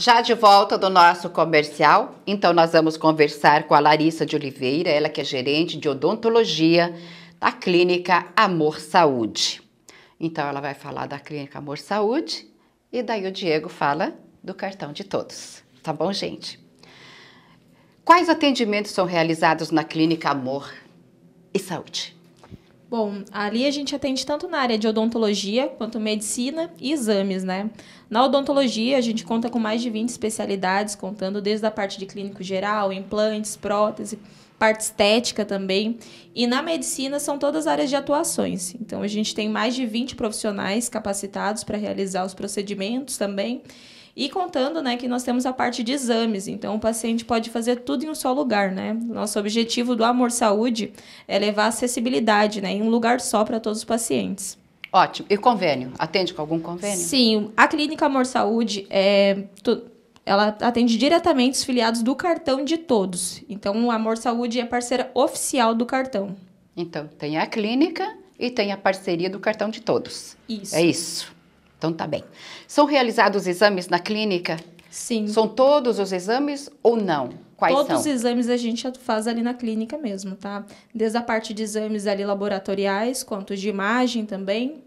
Já de volta do nosso comercial, então nós vamos conversar com a Larissa de Oliveira, ela que é gerente de odontologia da clínica Amor Saúde. Então ela vai falar da clínica Amor Saúde e daí o Diego fala do cartão de todos. Tá bom, gente? Quais atendimentos são realizados na clínica Amor e Saúde? Bom, ali a gente atende tanto na área de odontologia quanto medicina e exames, né? Na odontologia, a gente conta com mais de 20 especialidades, contando desde a parte de clínico geral, implantes, prótese, parte estética também. E na medicina são todas áreas de atuações. Então a gente tem mais de 20 profissionais capacitados para realizar os procedimentos também. E contando, né, que nós temos a parte de exames, então o paciente pode fazer tudo em um só lugar, né? Nosso objetivo do Amor Saúde é levar acessibilidade, né, em um lugar só para todos os pacientes. Ótimo. E convênio? Atende com algum convênio? Sim. A Clínica Amor Saúde é, ela atende diretamente os filiados do cartão de todos. Então, o Amor Saúde é parceira oficial do cartão. Então, tem a clínica e tem a parceria do cartão de todos. Isso. É isso. Então, tá bem. São realizados exames na clínica? Sim. São todos os exames ou não? Quais Todos são? os exames a gente faz ali na clínica mesmo, tá? Desde a parte de exames ali laboratoriais, quanto de imagem também,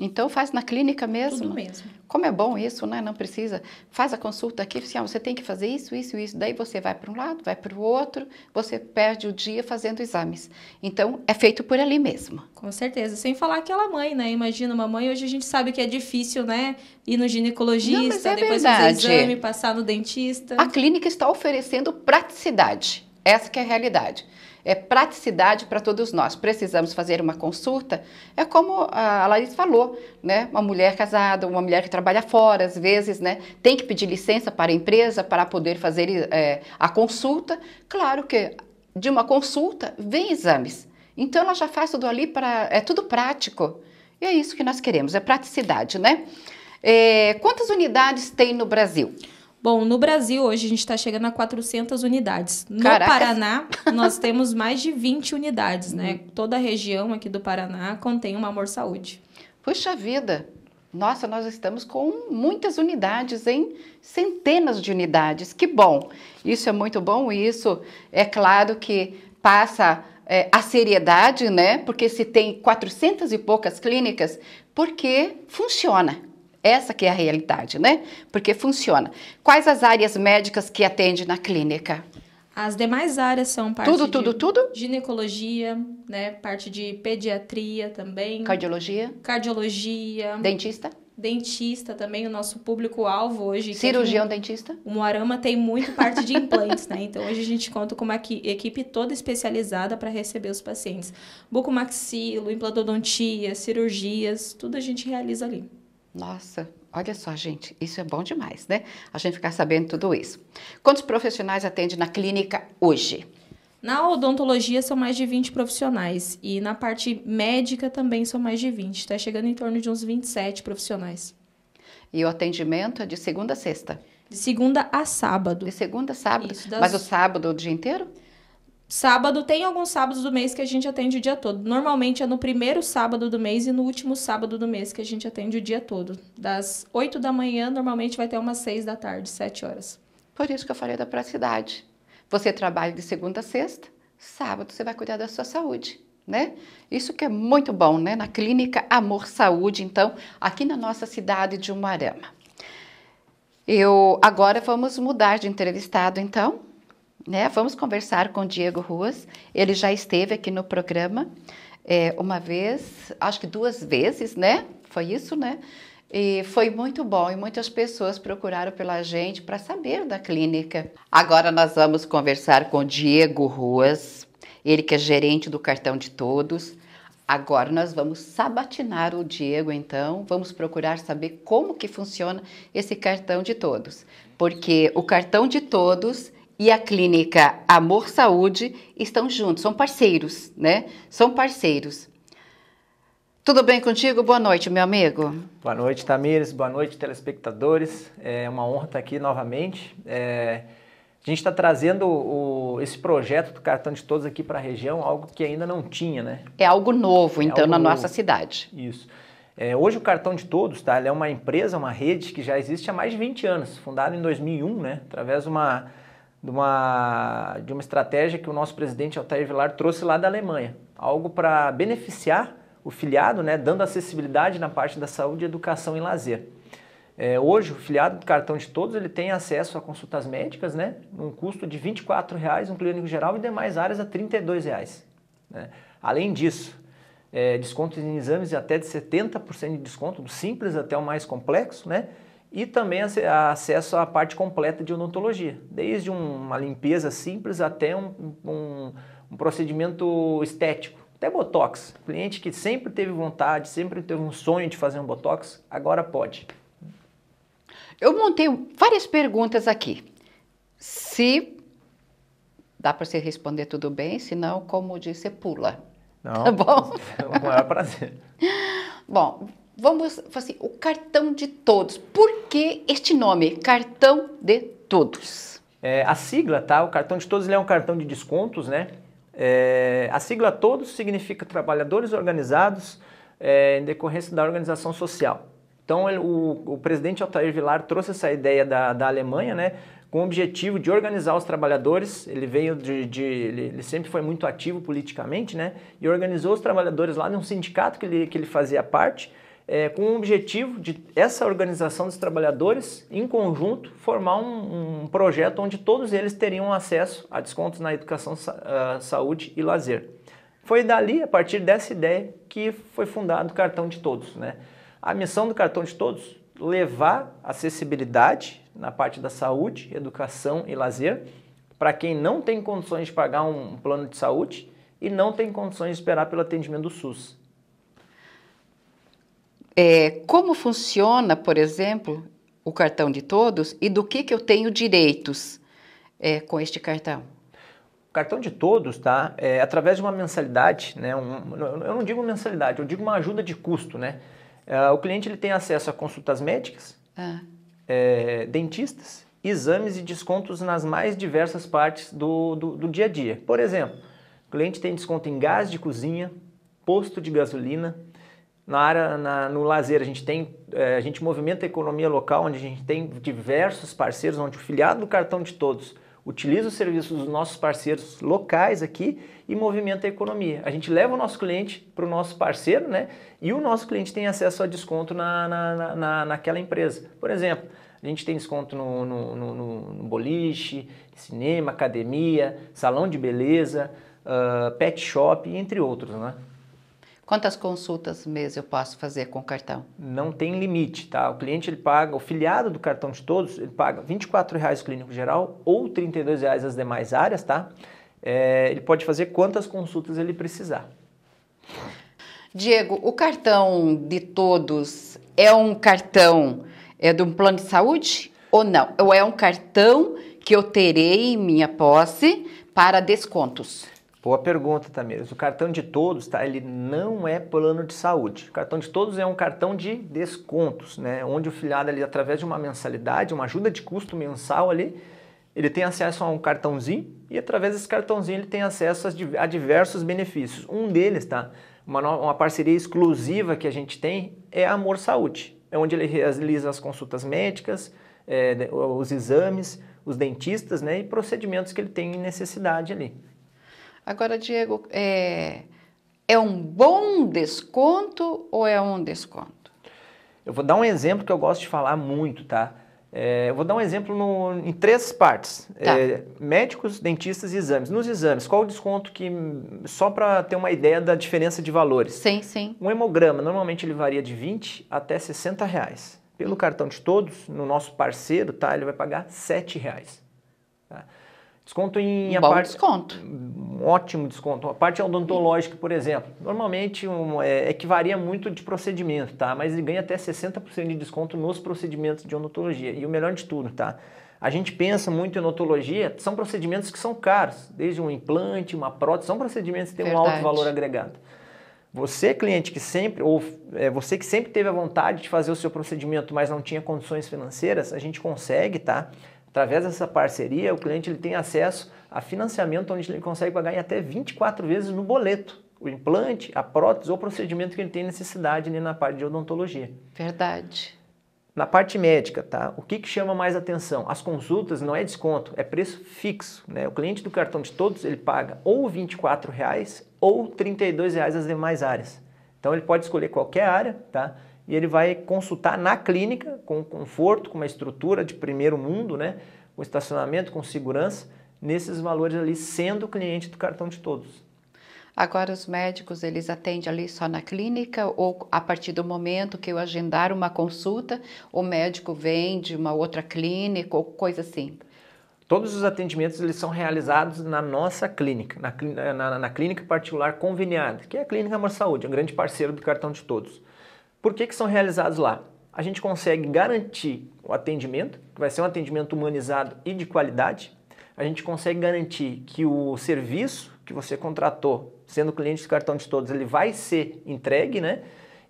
então faz na clínica mesmo. Tudo mesmo. Como é bom isso, né? Não precisa. Faz a consulta aqui, assim, ah, você tem que fazer isso, isso, isso. Daí você vai para um lado, vai para o outro, você perde o dia fazendo exames. Então é feito por ali mesmo. Com certeza. Sem falar aquela mãe, né? Imagina uma mãe, hoje a gente sabe que é difícil, né? Ir no ginecologista, Não, é depois verdade. fazer exame, passar no dentista. A clínica está oferecendo praticidade. Essa que é a realidade. É praticidade para todos nós. Precisamos fazer uma consulta. É como a Larissa falou, né? Uma mulher casada, uma mulher que trabalha fora, às vezes, né? Tem que pedir licença para a empresa para poder fazer é, a consulta. Claro que de uma consulta vem exames. Então ela já faz tudo ali para. É tudo prático. E é isso que nós queremos, é praticidade, né? É, quantas unidades tem no Brasil? Bom, no Brasil hoje a gente está chegando a 400 unidades. No Caraca. Paraná nós temos mais de 20 unidades, né? Uhum. Toda a região aqui do Paraná contém uma Amor Saúde. Puxa vida! Nossa, nós estamos com muitas unidades, em centenas de unidades. Que bom! Isso é muito bom e isso é claro que passa é, a seriedade, né? Porque se tem 400 e poucas clínicas, porque funciona. Essa que é a realidade, né? Porque funciona. Quais as áreas médicas que atende na clínica? As demais áreas são parte tudo, de tudo, tudo? ginecologia, né? Parte de pediatria também. Cardiologia. Cardiologia. Dentista. Dentista também, o nosso público-alvo hoje. É Cirurgião aqui, dentista? O Moarama tem muito parte de implantes, né? Então hoje a gente conta com uma equipe toda especializada para receber os pacientes. Bucomaxilo, implantodontia, cirurgias, tudo a gente realiza ali. Nossa, olha só, gente, isso é bom demais, né? A gente ficar sabendo tudo isso. Quantos profissionais atende na clínica hoje? Na odontologia são mais de 20 profissionais e na parte médica também são mais de 20, está chegando em torno de uns 27 profissionais. E o atendimento é de segunda a sexta? De segunda a sábado. De segunda a sábado. Isso, das... Mas o sábado o dia inteiro? Sábado, tem alguns sábados do mês que a gente atende o dia todo. Normalmente é no primeiro sábado do mês e no último sábado do mês que a gente atende o dia todo. Das 8 da manhã, normalmente vai ter umas 6 da tarde, 7 horas. Por isso que eu falei da praticidade. Você trabalha de segunda a sexta, sábado você vai cuidar da sua saúde. Né? Isso que é muito bom, né? Na clínica Amor Saúde, então, aqui na nossa cidade de Umarama. Eu agora vamos mudar de entrevistado, então. Né? Vamos conversar com Diego Ruas. Ele já esteve aqui no programa é, uma vez, acho que duas vezes, né? Foi isso, né? E foi muito bom e muitas pessoas procuraram pela gente para saber da clínica. Agora nós vamos conversar com Diego Ruas, ele que é gerente do Cartão de Todos. Agora nós vamos sabatinar o Diego, então, vamos procurar saber como que funciona esse cartão de todos, porque o cartão de todos e a clínica Amor Saúde estão juntos, são parceiros, né? São parceiros. Tudo bem contigo? Boa noite, meu amigo. Boa noite, Tamires. Boa noite, telespectadores. É uma honra estar aqui novamente. É... A gente está trazendo o, esse projeto do Cartão de Todos aqui para a região, algo que ainda não tinha, né? É algo novo, é então, algo na novo. nossa cidade. Isso. É, hoje o Cartão de Todos, tá? Ele é uma empresa, uma rede que já existe há mais de 20 anos, fundada em 2001, né? Através de uma de uma, de uma estratégia que o nosso presidente Altair Vilar trouxe lá da Alemanha. Algo para beneficiar o filiado, né, dando acessibilidade na parte da saúde, educação e lazer. É, hoje, o filiado do cartão de todos ele tem acesso a consultas médicas, né, num custo de R$ 24,00, um clínico geral e demais áreas a R$ 32,00. Né? Além disso, é, descontos em exames de até de 70% de desconto, do simples até o mais complexo, né? e também acesso à parte completa de odontologia, desde uma limpeza simples até um, um, um procedimento estético, até botox. Cliente que sempre teve vontade, sempre teve um sonho de fazer um botox, agora pode. Eu montei várias perguntas aqui. Se dá para você responder tudo bem, senão, como disse, pula. Não, tá bom? É o maior prazer. bom, vamos assim, o cartão de todos. Por que este nome, cartão de todos? É, a sigla, tá? O cartão de todos é um cartão de descontos, né? É, a sigla todos significa trabalhadores organizados é, em decorrência da organização social. Então, ele, o, o, presidente Altair Vilar trouxe essa ideia da, da Alemanha, né? Com o objetivo de organizar os trabalhadores, ele veio de, de ele, ele, sempre foi muito ativo politicamente, né? E organizou os trabalhadores lá num sindicato que ele, que ele fazia parte é, com o objetivo de essa organização dos trabalhadores, em conjunto, formar um, um, projeto onde todos eles teriam acesso a descontos na educação, saúde e lazer. Foi dali, a partir dessa ideia, que foi fundado o Cartão de Todos. Né? A missão do Cartão de Todos levar acessibilidade na parte da saúde, educação e lazer para quem não tem condições de pagar um plano de saúde e não tem condições de esperar pelo atendimento do SUS é, como funciona, por exemplo, o cartão de todos e do que, que eu tenho direitos é, com este cartão? O cartão de todos, tá? É, através de uma mensalidade, né? Um, eu não digo mensalidade, eu digo uma ajuda de custo, né? É, o cliente ele tem acesso a consultas médicas, ah. É, dentistas, exames e descontos nas mais diversas partes do, do, do dia a dia. Por exemplo, o cliente tem desconto em gás de cozinha, posto de gasolina, na área, na, no lazer, a gente tem, é, a gente movimenta a economia local, onde a gente tem diversos parceiros, onde o filiado do cartão de todos utiliza os serviços dos nossos parceiros locais aqui e movimenta a economia. A gente leva o nosso cliente para o nosso parceiro, né? E o nosso cliente tem acesso a desconto na, na, na, naquela empresa. Por exemplo, a gente tem desconto no, no, no, no boliche, cinema, academia, salão de beleza, uh, pet shop, entre outros, né? Quantas consultas mês eu posso fazer com o cartão? Não tem limite, tá? O cliente ele paga, o filiado do cartão de todos, ele paga R$24,00 reais clínico geral ou R$32,00 reais as demais áreas, tá? É, ele pode fazer quantas consultas ele precisar. Diego, o cartão de todos é um cartão é de um plano de saúde ou não? Ou é um cartão que eu terei em minha posse para descontos? Boa pergunta, Tamires. O cartão de todos, tá? Ele não é plano de saúde. O cartão de todos é um cartão de descontos, né? Onde o filiado ali, através de uma mensalidade, uma ajuda de custo mensal ali, ele tem acesso a um cartãozinho e através desse cartãozinho ele tem acesso a diversos benefícios. Um deles, tá? Uma, uma parceria exclusiva que a gente tem é Amor Saúde. É onde ele realiza as consultas médicas, é, os exames, os dentistas, né? E procedimentos que ele tem necessidade ali. Agora, Diego, é, é um bom desconto ou é um desconto? Eu vou dar um exemplo que eu gosto de falar muito, tá? É, eu vou dar um exemplo no, em três partes: tá. é, médicos, dentistas e exames. Nos exames, qual o desconto que. Só para ter uma ideia da diferença de valores. Sim, sim. Um hemograma, normalmente ele varia de 20 até 60 reais. Pelo cartão de todos, no nosso parceiro, tá? Ele vai pagar 7 reais. Tá? Desconto em um parte, desconto. Um ótimo desconto. A parte odontológica, por exemplo. Normalmente um, é, é, que varia muito de procedimento, tá? Mas ele ganha até 60% de desconto nos procedimentos de odontologia. E o melhor de tudo, tá? A gente pensa muito em odontologia, são procedimentos que são caros, desde um implante, uma prótese, são procedimentos que têm Verdade. um alto valor agregado. Você, cliente que sempre, ou é, você que sempre teve a vontade de fazer o seu procedimento, mas não tinha condições financeiras, a gente consegue, tá? Através dessa parceria, o cliente ele tem acesso a financiamento onde ele consegue pagar em até 24 vezes no boleto o implante, a prótese ou procedimento que ele tem necessidade né, na parte de odontologia. Verdade. Na parte médica, tá? O que, que chama mais atenção? As consultas não é desconto, é preço fixo. Né? O cliente do cartão de todos ele paga ou R$ reais ou R$ reais as demais áreas. Então ele pode escolher qualquer área, tá? e ele vai consultar na clínica, com conforto, com uma estrutura de primeiro mundo, né? com estacionamento, com segurança, nesses valores ali, sendo cliente do cartão de todos. Agora, os médicos, eles atendem ali só na clínica ou a partir do momento que eu agendar uma consulta, o médico vem de uma outra clínica ou coisa assim? Todos os atendimentos, eles são realizados na nossa clínica, na, na, na clínica particular conveniada, que é a Clínica Amor Saúde, um grande parceiro do cartão de todos. Por que, que são realizados lá? A gente consegue garantir o atendimento, que vai ser um atendimento humanizado e de qualidade. A gente consegue garantir que o serviço que você contratou, sendo cliente do cartão de todos, ele vai ser entregue, né?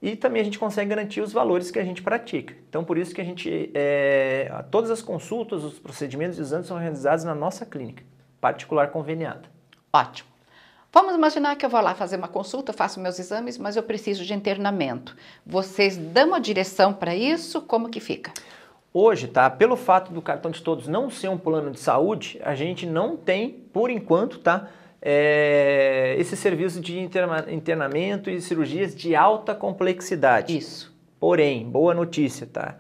E também a gente consegue garantir os valores que a gente pratica. Então, por isso que a gente, é, todas as consultas, os procedimentos e exames são realizados na nossa clínica, particular conveniada. Ótimo. Vamos imaginar que eu vou lá fazer uma consulta, faço meus exames, mas eu preciso de internamento. Vocês dão uma direção para isso? Como que fica? Hoje, tá? Pelo fato do cartão de todos não ser um plano de saúde, a gente não tem, por enquanto, tá? É, esse serviço de internamento e cirurgias de alta complexidade. Isso. Porém, boa notícia, tá?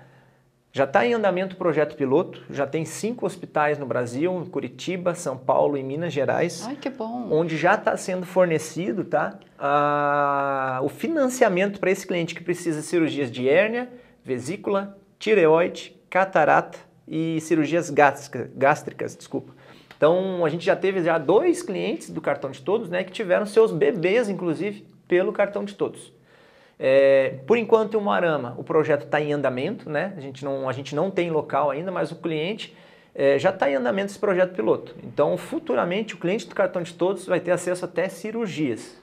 Já está em andamento o projeto piloto, já tem cinco hospitais no Brasil, em Curitiba, São Paulo e Minas Gerais. Ai, que bom! Onde já está sendo fornecido tá, a, o financiamento para esse cliente que precisa de cirurgias de hérnia, vesícula, tireoide, catarata e cirurgias gástricas, desculpa. Então, a gente já teve já dois clientes do cartão de todos, né, que tiveram seus bebês, inclusive, pelo cartão de todos. É, por enquanto, em é Moarama, o projeto está em andamento, né? A gente, não, a gente não tem local ainda, mas o cliente é, já está em andamento esse projeto piloto. Então, futuramente, o cliente do cartão de todos vai ter acesso até cirurgias.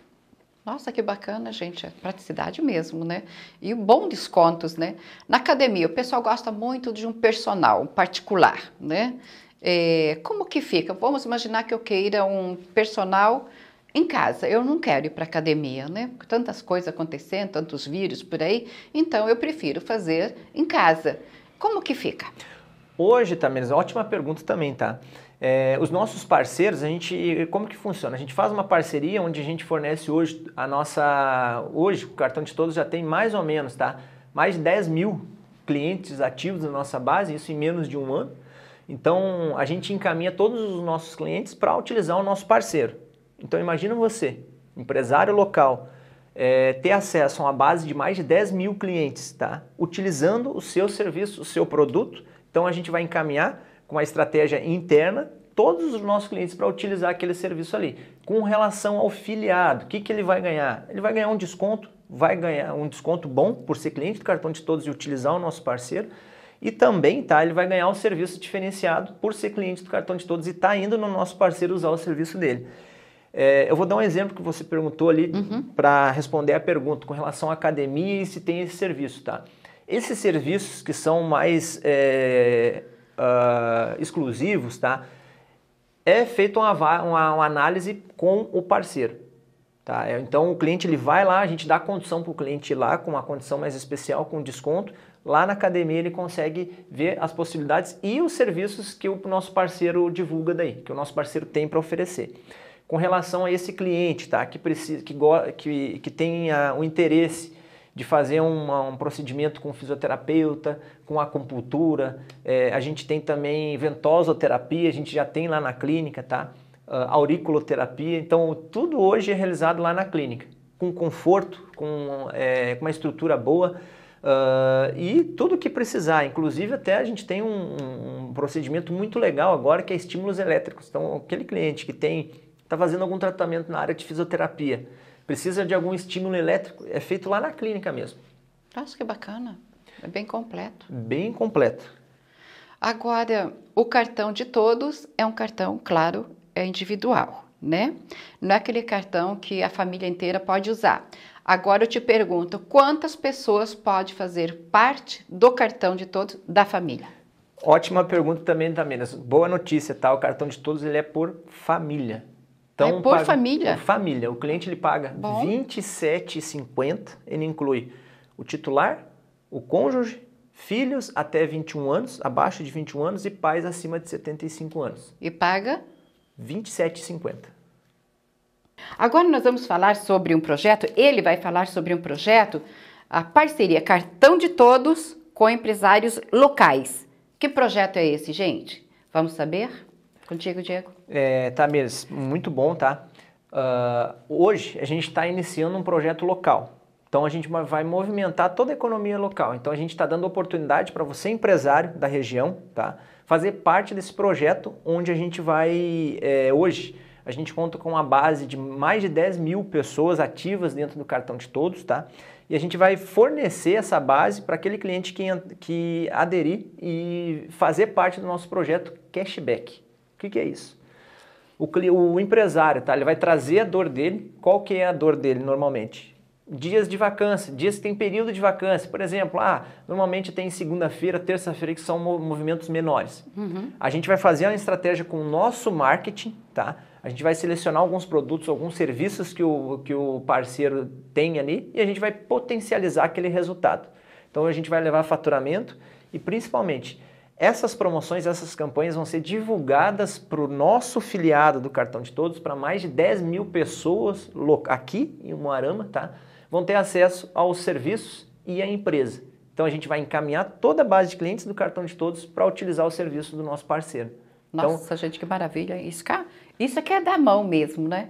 Nossa, que bacana, gente. É praticidade mesmo, né? E bom descontos, né? Na academia, o pessoal gosta muito de um personal um particular, né? É, como que fica? Vamos imaginar que eu queira um personal em casa, eu não quero ir para academia, né? Tantas coisas acontecendo, tantos vírus por aí, então eu prefiro fazer em casa. Como que fica? Hoje, Tamires, ótima pergunta também, tá? É, os nossos parceiros, a gente, como que funciona? A gente faz uma parceria onde a gente fornece hoje a nossa, hoje o cartão de todos já tem mais ou menos, tá? Mais de 10 mil clientes ativos na nossa base, isso em menos de um ano. Então, a gente encaminha todos os nossos clientes para utilizar o nosso parceiro. Então imagina você, empresário local, é, ter acesso a uma base de mais de 10 mil clientes, tá? Utilizando o seu serviço, o seu produto. Então a gente vai encaminhar com uma estratégia interna todos os nossos clientes para utilizar aquele serviço ali. Com relação ao filiado, o que, que ele vai ganhar? Ele vai ganhar um desconto, vai ganhar um desconto bom por ser cliente do cartão de todos e utilizar o nosso parceiro. E também, tá, ele vai ganhar um serviço diferenciado por ser cliente do cartão de todos e tá indo no nosso parceiro usar o serviço dele. É, eu vou dar um exemplo que você perguntou ali uhum. para responder a pergunta com relação à academia e se tem esse serviço, tá? Esses serviços que são mais é, uh, exclusivos, tá? É feita uma, uma, uma, análise com o parceiro, tá? É, então o cliente ele vai lá, a gente dá condição para o cliente ir lá com uma condição mais especial, com desconto. Lá na academia ele consegue ver as possibilidades e os serviços que o nosso parceiro divulga daí, que o nosso parceiro tem para oferecer com relação a esse cliente, tá? Que precisa, que, que, que tenha o interesse de fazer uma, um procedimento com fisioterapeuta, com acupuntura. É, a gente tem também ventosoterapia, a gente já tem lá na clínica, tá? Uh, auriculoterapia. Então, tudo hoje é realizado lá na clínica, com conforto, com, é, com uma estrutura boa. Uh, e tudo o que precisar, inclusive até a gente tem um, um procedimento muito legal agora que é estímulos elétricos. Então, aquele cliente que tem está fazendo algum tratamento na área de fisioterapia, precisa de algum estímulo elétrico, é feito lá na clínica mesmo. Acho que bacana. É bem completo. Bem completo. Agora, o cartão de todos é um cartão, claro, é individual, né? Não é aquele cartão que a família inteira pode usar. Agora eu te pergunto, quantas pessoas pode fazer parte do cartão de todos da família? Ótima pergunta também, Taminas. Boa notícia, tá? O cartão de todos ele é por família. Então, é por paga, família? Por família. O cliente ele paga R$ 27,50. Ele inclui o titular, o cônjuge, filhos até 21 anos, abaixo de 21 anos e pais acima de 75 anos. E paga? R$ 27,50. Agora nós vamos falar sobre um projeto, ele vai falar sobre um projeto, a parceria Cartão de Todos com empresários locais. Que projeto é esse, gente? Vamos saber? Contigo, Diego. É, Tamires, muito bom, tá? Uh, hoje a gente está iniciando um projeto local. Então a gente vai movimentar toda a economia local. Então a gente está dando oportunidade para você, empresário da região, tá? fazer parte desse projeto onde a gente vai é, hoje. A gente conta com uma base de mais de 10 mil pessoas ativas dentro do cartão de todos, tá? E a gente vai fornecer essa base para aquele cliente que, que aderir e fazer parte do nosso projeto cashback. O que, que é isso? O, o empresário, tá? Ele vai trazer a dor dele. Qual que é a dor dele normalmente? dias de vacância, dias que tem período de vacância. Por exemplo, ah, normalmente tem segunda-feira, terça-feira, que são movimentos menores. Uhum. A gente vai fazer uma estratégia com o nosso marketing, tá? A gente vai selecionar alguns produtos, alguns serviços que o, que o parceiro tem ali e a gente vai potencializar aquele resultado. Então a gente vai levar faturamento e principalmente essas promoções, essas campanhas vão ser divulgadas para o nosso filiado do Cartão de Todos, para mais de 10 mil pessoas aqui em Moarama, tá? Vão ter acesso aos serviços e à empresa. Então a gente vai encaminhar toda a base de clientes do Cartão de Todos para utilizar o serviço do nosso parceiro. Então Nossa, então, gente, que maravilha. Isso, cá, é, isso aqui é da mão mesmo, né?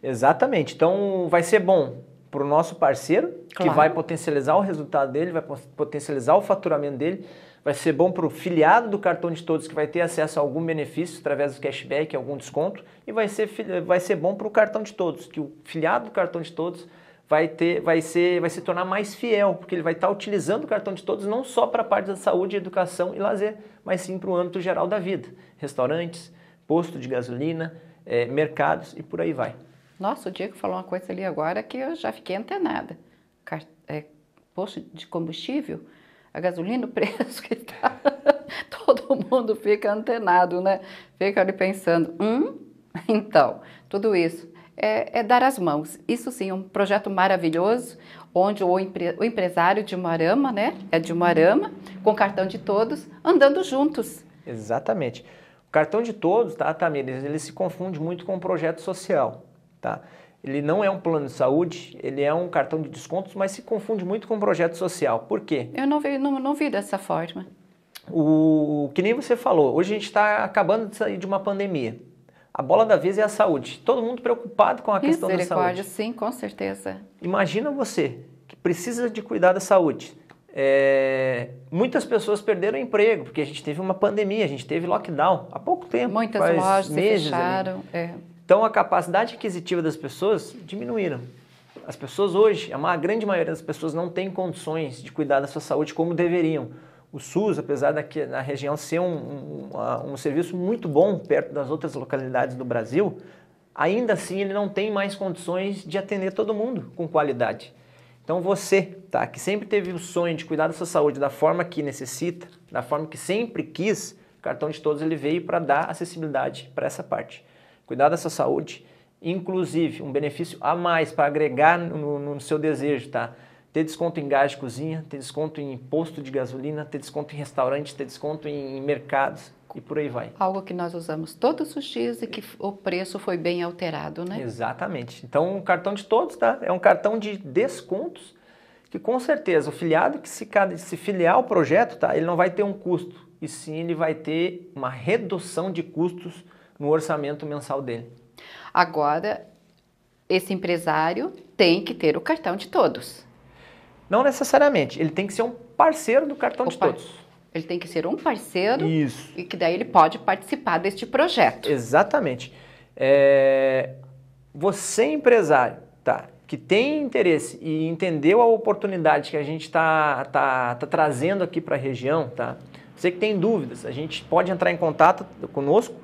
Exatamente. Então vai ser bom para o nosso parceiro, claro. que vai potencializar o resultado dele, vai potencializar o faturamento dele vai ser bom para o filiado do cartão de todos que vai ter acesso a algum benefício através do cashback, algum desconto, e vai ser, vai ser bom para o cartão de todos, que o filiado do cartão de todos vai ter, vai ser, vai se tornar mais fiel, porque ele vai estar tá utilizando o cartão de todos não só para a parte da saúde, educação e lazer, mas sim para o âmbito geral da vida, restaurantes, posto de gasolina, é, mercados e por aí vai. Nossa, o Diego falou uma coisa ali agora que eu já fiquei antenada. Car é, posto de combustível a gasolina, o preço que está. Todo mundo fica antenado, né? Fica ali pensando, hum? Então, tudo isso é, é dar as mãos. Isso sim, um projeto maravilhoso, onde o, empre, o empresário de Moarama, né? É de Moarama, com cartão de todos, andando juntos. Exatamente. O cartão de todos, tá, Tamires, ele se confunde muito com o projeto social, tá? Ele não é um plano de saúde, ele é um cartão de descontos, mas se confunde muito com um projeto social. Por quê? Eu não vi, não, não vi dessa forma. O que nem você falou, hoje a gente está acabando de sair de uma pandemia. A bola da vez é a saúde. Todo mundo preocupado com a questão da saúde. Sim, com certeza. Imagina você que precisa de cuidar da saúde. É, muitas pessoas perderam emprego, porque a gente teve uma pandemia, a gente teve lockdown há pouco tempo. Muitas lojas meses fecharam. É. Então a capacidade aquisitiva das pessoas diminuíram. As pessoas hoje, a grande maioria das pessoas não tem condições de cuidar da sua saúde como deveriam. O SUS, apesar da que, na região ser um, um, um serviço muito bom perto das outras localidades do Brasil, ainda assim ele não tem mais condições de atender todo mundo com qualidade. Então você, tá, que sempre teve o sonho de cuidar da sua saúde da forma que necessita, da forma que sempre quis, o cartão de todos ele veio para dar acessibilidade para essa parte cuidar dessa saúde, inclusive um benefício a mais para agregar no, no seu desejo, tá? Ter desconto em gás de cozinha, ter desconto em posto de gasolina, ter desconto em restaurante, ter desconto em mercados e por aí vai. Algo que nós usamos todos os dias e que o preço foi bem alterado, né? Exatamente. Então, um cartão de todos, tá? É um cartão de descontos que com certeza o filiado que se, se filiar ao projeto, tá? Ele não vai ter um custo, e sim ele vai ter uma redução de custos no orçamento mensal dele. Agora, esse empresário tem que ter o cartão de todos. Não necessariamente, ele tem que ser um parceiro do cartão Opa. de todos. Ele tem que ser um parceiro Isso. e que daí ele pode participar deste projeto. Exatamente. É... Você, empresário, tá, que tem interesse e entendeu a oportunidade que a gente está tá, tá trazendo aqui para a região, tá? Você que tem dúvidas, a gente pode entrar em contato conosco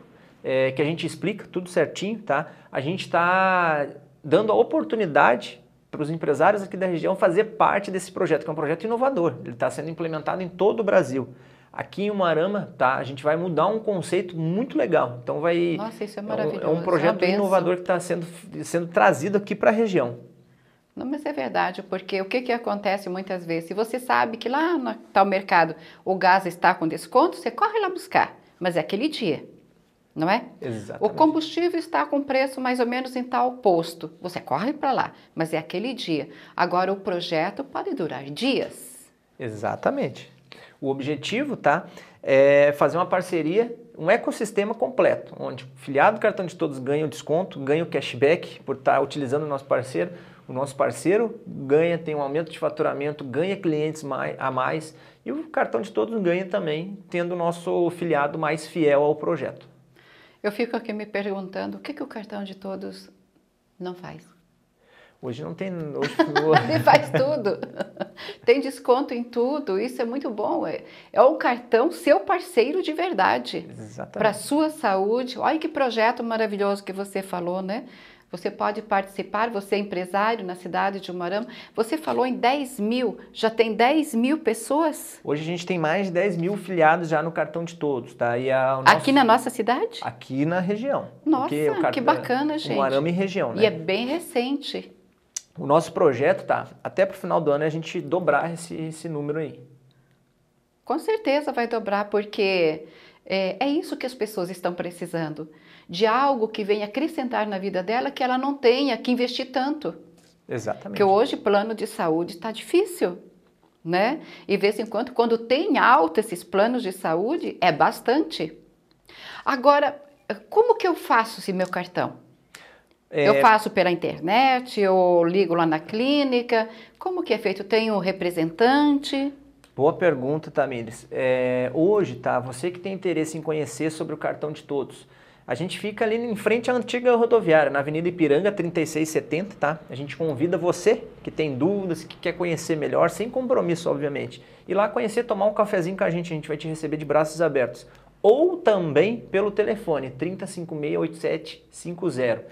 é, que a gente explica tudo certinho, tá? A gente está dando a oportunidade para os empresários aqui da região fazer parte desse projeto, que é um projeto inovador. Ele está sendo implementado em todo o Brasil. Aqui em Umarama, tá? A gente vai mudar um conceito muito legal. Então vai. Nossa, isso é maravilhoso. É um, é um projeto é inovador que está sendo, sendo trazido aqui para a região. Não, mas é verdade, porque o que, que acontece muitas vezes? Se você sabe que lá no tal mercado o gás está com desconto, você corre lá buscar, mas é aquele dia não é? Exatamente. O combustível está com preço mais ou menos em tal posto. Você corre para lá, mas é aquele dia. Agora o projeto pode durar dias. Exatamente. O objetivo, tá, é fazer uma parceria, um ecossistema completo, onde o filiado do cartão de todos ganha o desconto, ganha o cashback por estar tá utilizando o nosso parceiro, o nosso parceiro ganha, tem um aumento de faturamento, ganha clientes mais, a mais e o cartão de todos ganha também, tendo o nosso filiado mais fiel ao projeto. Eu fico aqui me perguntando o que, que o cartão de todos não faz. Hoje não tem. Hoje... Ele faz tudo. tem desconto em tudo. Isso é muito bom. É, é o um cartão seu parceiro de verdade. Exatamente. Para a sua saúde. Olha que projeto maravilhoso que você falou, né? Você pode participar, você é empresário na cidade de Umarama. Você falou em 10 mil, já tem 10 mil pessoas? Hoje a gente tem mais de 10 mil filiados já no cartão de todos, tá? E a, nosso... Aqui na nossa cidade? Aqui na região. Nossa, cartão... que é bacana, gente. Umarama e região, né? E é bem recente. O nosso projeto tá até para o final do ano é a gente dobrar esse, esse número aí. Com certeza vai dobrar, porque é, é isso que as pessoas estão precisando de algo que venha acrescentar na vida dela que ela não tenha que investir tanto. Exatamente. Porque hoje plano de saúde está difícil, né? E vez em quando, quando tem alta esses planos de saúde, é bastante. Agora, como que eu faço esse meu cartão? É... Eu faço pela internet, eu ligo lá na clínica. Como que é feito? Tem um representante? Boa pergunta, Tamires. É, hoje, tá? Você que tem interesse em conhecer sobre o cartão de todos. A gente fica ali em frente à antiga rodoviária, na Avenida Ipiranga 3670, tá? A gente convida você que tem dúvidas, que quer conhecer melhor, sem compromisso, obviamente, E lá conhecer, tomar um cafezinho com a gente, a gente vai te receber de braços abertos. Ou também pelo telefone 3568750.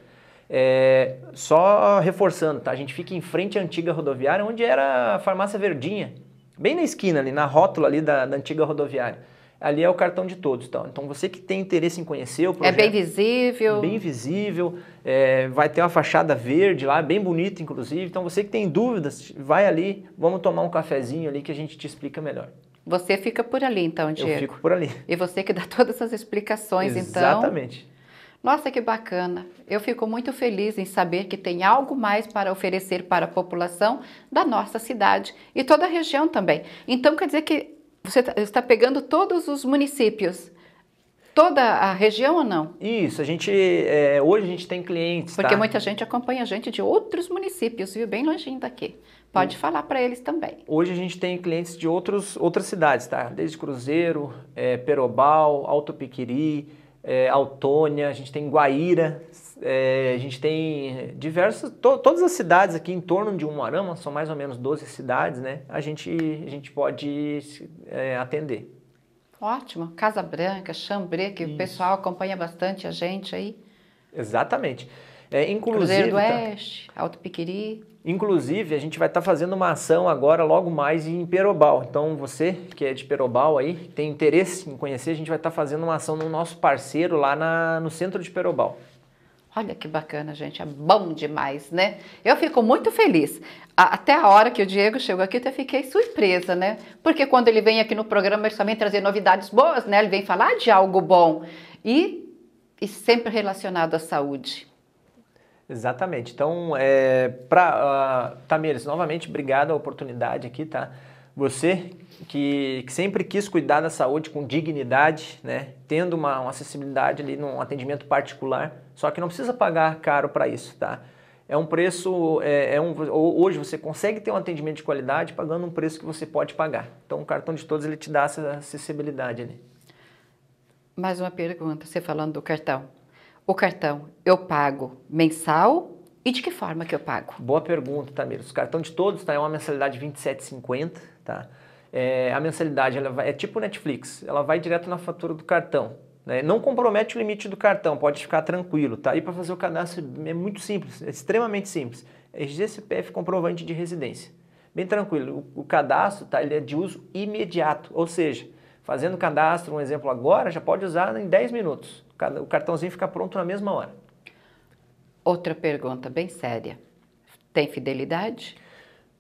É, só reforçando, tá? A gente fica em frente à antiga rodoviária, onde era a farmácia Verdinha, bem na esquina ali, na rótula ali da, da antiga rodoviária ali é o cartão de todos. Então, então você que tem interesse em conhecer o projeto. É bem visível. Bem visível, é, vai ter uma fachada verde lá, bem bonita inclusive. Então você que tem dúvidas, vai ali, vamos tomar um cafezinho ali que a gente te explica melhor. Você fica por ali então, Diego? Eu fico por ali. E você que dá todas as explicações Exatamente. então? Exatamente. Nossa, que bacana! Eu fico muito feliz em saber que tem algo mais para oferecer para a população da nossa cidade e toda a região também. Então, quer dizer que você está tá pegando todos os municípios, toda a região ou não? Isso, a gente é, hoje a gente tem clientes. Porque tá? muita gente acompanha a gente de outros municípios, viu? Bem longe daqui. Pode hum. falar para eles também. Hoje a gente tem clientes de outros, outras cidades, tá? Desde Cruzeiro, é, Perobal, Alto Piquiri, é, Autônia, a gente tem Guaíra, é, a gente tem é, diversas, to, todas as cidades aqui em torno de Umuarama, são mais ou menos 12 cidades, né? A gente, a gente pode é, atender. Ótimo, Casa Branca, Chambré, que Isso. o pessoal acompanha bastante a gente aí. Exatamente. É, inclusive, Cruzeiro do tá- Oeste, Alto Piquiri. Inclusive, a gente vai estar tá fazendo uma ação agora logo mais em Perobal. Então, você que é de Perobal aí, tem interesse em conhecer, a gente vai estar tá fazendo uma ação no nosso parceiro lá na, no centro de Perobal. Olha que bacana, gente. É bom demais, né? Eu fico muito feliz. Até a hora que o Diego chegou aqui, eu até fiquei surpresa, né? Porque quando ele vem aqui no programa, ele só vem trazer novidades boas, né? Ele vem falar de algo bom e, e sempre relacionado à saúde. Exatamente. Então, é, uh, Tamires, novamente, obrigado a oportunidade aqui, tá? Você que, que, sempre quis cuidar da saúde com dignidade, né? Tendo uma, uma acessibilidade ali num atendimento particular, só que não precisa pagar caro para isso, tá? É um preço, é, é, um, hoje você consegue ter um atendimento de qualidade pagando um preço que você pode pagar. Então, o cartão de todos ele te dá essa acessibilidade ali. Mais uma pergunta, você falando do cartão o cartão eu pago mensal e de que forma que eu pago? Boa pergunta, Tamir. Os cartões de todos tá, é uma mensalidade de 27,50, tá? É, a mensalidade ela vai, é tipo Netflix, ela vai direto na fatura do cartão. Né? Não compromete o limite do cartão, pode ficar tranquilo, tá? E para fazer o cadastro é muito simples, é extremamente simples. RG, é CPF, comprovante de residência. Bem tranquilo. O, o cadastro, tá? Ele é de uso imediato, ou seja, fazendo cadastro, um exemplo agora, já pode usar em 10 minutos o cartãozinho fica pronto na mesma hora. Outra pergunta bem séria. Tem fidelidade?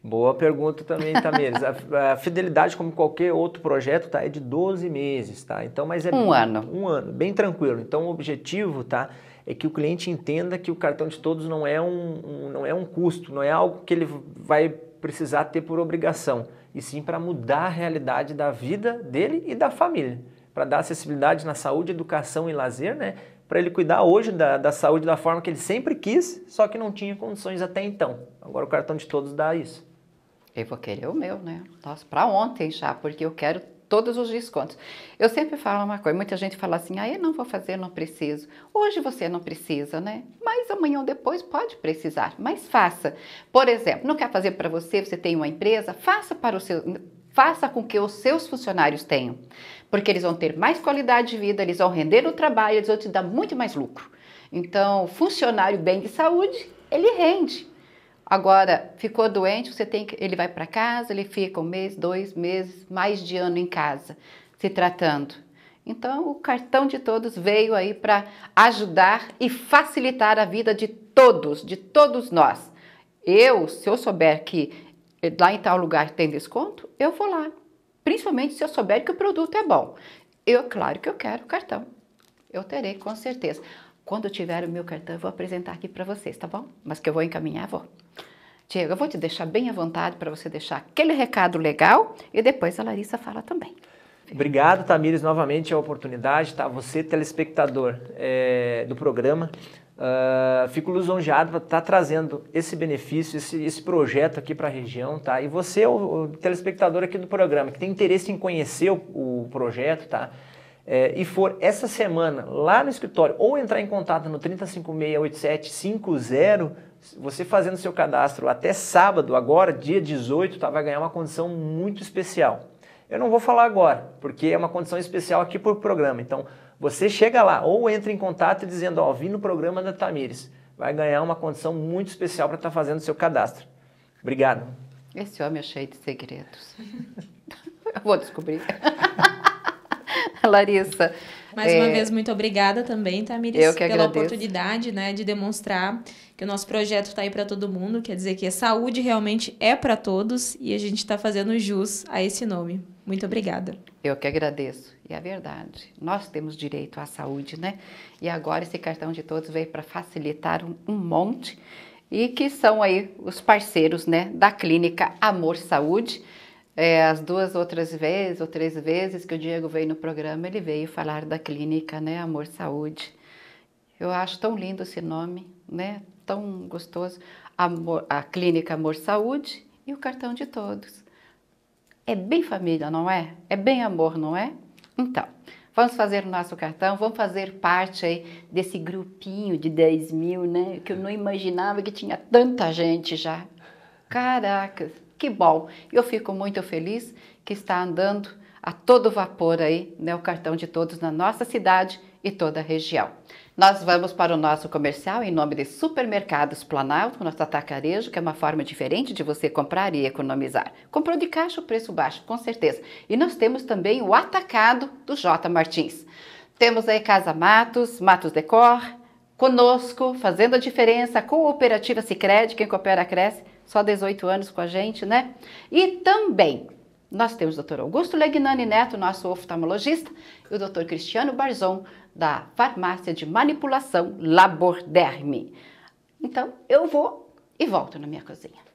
Boa pergunta também, Tamires. a, a, fidelidade, como qualquer outro projeto, tá, é de 12 meses, tá? Então, mas é um bem, ano. Um ano, bem tranquilo. Então, o objetivo, tá, é que o cliente entenda que o cartão de todos não é um, um não é um custo, não é algo que ele vai precisar ter por obrigação, e sim para mudar a realidade da vida dele e da família para dar acessibilidade na saúde, educação e lazer, né? Para ele cuidar hoje da, da saúde da forma que ele sempre quis, só que não tinha condições até então. Agora o cartão de todos dá isso. Eu vou querer o meu, né? Nossa, para ontem já, porque eu quero todos os descontos. Eu sempre falo uma coisa, muita gente fala assim, ah, eu não vou fazer, não preciso. Hoje você não precisa, né? Mas amanhã ou depois pode precisar, mas faça. Por exemplo, não quer fazer para você, você tem uma empresa, faça para o seu Faça com que os seus funcionários tenham, porque eles vão ter mais qualidade de vida, eles vão render no trabalho, eles vão te dar muito mais lucro. Então, funcionário bem de saúde, ele rende. Agora, ficou doente, você tem que, ele vai para casa, ele fica um mês, dois meses, mais de ano em casa, se tratando. Então, o cartão de todos veio aí para ajudar e facilitar a vida de todos, de todos nós. Eu, se eu souber que é, lá em tal lugar tem desconto, eu vou lá. Principalmente se eu souber que o produto é bom. Eu, claro que eu quero o cartão. Eu terei, com certeza. Quando eu tiver o meu cartão, eu vou apresentar aqui para vocês, tá bom? Mas que eu vou encaminhar, vou. Diego, eu vou te deixar bem à vontade para você deixar aquele recado legal e depois a Larissa fala também. Obrigado, Tamires, novamente a oportunidade, tá? Você, telespectador é, do programa, Uh, fico lisonjeado para estar tá trazendo esse benefício, esse, esse projeto aqui para a região, tá? E você, é o, o, telespectador aqui do programa, que tem interesse em conhecer o, o projeto, tá? É, e for essa semana lá no escritório ou entrar em contato no 3568750, você fazendo seu cadastro até sábado, agora, dia 18, tá? Vai ganhar uma condição muito especial. Eu não vou falar agora, porque é uma condição especial aqui por programa, então... Você chega lá ou entra em contato dizendo, ó, oh, vim no programa da Tamires. Vai ganhar uma condição muito especial para estar tá fazendo o seu cadastro. Obrigado. Esse homem é cheio de segredos. Eu vou descobrir. Larissa. Mais é... uma vez, muito obrigada também, Tamires, Eu que pela agradeço. oportunidade né, de demonstrar que o nosso projeto está aí para todo mundo. Quer dizer que a saúde realmente é para todos e a gente está fazendo jus a esse nome. Muito obrigada. Eu que agradeço. E é verdade. Nós temos direito à saúde, né? E agora esse cartão de todos veio para facilitar um, um monte e que são aí os parceiros, né, da clínica Amor Saúde. É, as duas outras vezes ou três vezes que o Diego veio no programa, ele veio falar da clínica, né, Amor Saúde. Eu acho tão lindo esse nome, né? Tão gostoso. Amor, a clínica Amor Saúde e o cartão de todos. É bem família, não é? É bem amor, não é? Então, vamos fazer o nosso cartão, vamos fazer parte aí desse grupinho de 10 mil, né? Que eu não imaginava que tinha tanta gente já. Caracas, que bom! Eu fico muito feliz que está andando a todo vapor aí, né? O cartão de todos na nossa cidade e toda a região. Nós vamos para o nosso comercial em nome de Supermercados Planalto, nosso atacarejo, que é uma forma diferente de você comprar e economizar. Comprou de caixa, o preço baixo, com certeza. E nós temos também o atacado do J. Martins. Temos aí Casa Matos, Matos Decor, conosco, fazendo a diferença, Cooperativa Sicredi, quem coopera cresce, só 18 anos com a gente, né? E também nós temos o Dr. Augusto Legnani Neto, nosso oftalmologista, e o Dr. Cristiano Barzon, da farmácia de manipulação Laborderme. Então, eu vou e volto na minha cozinha.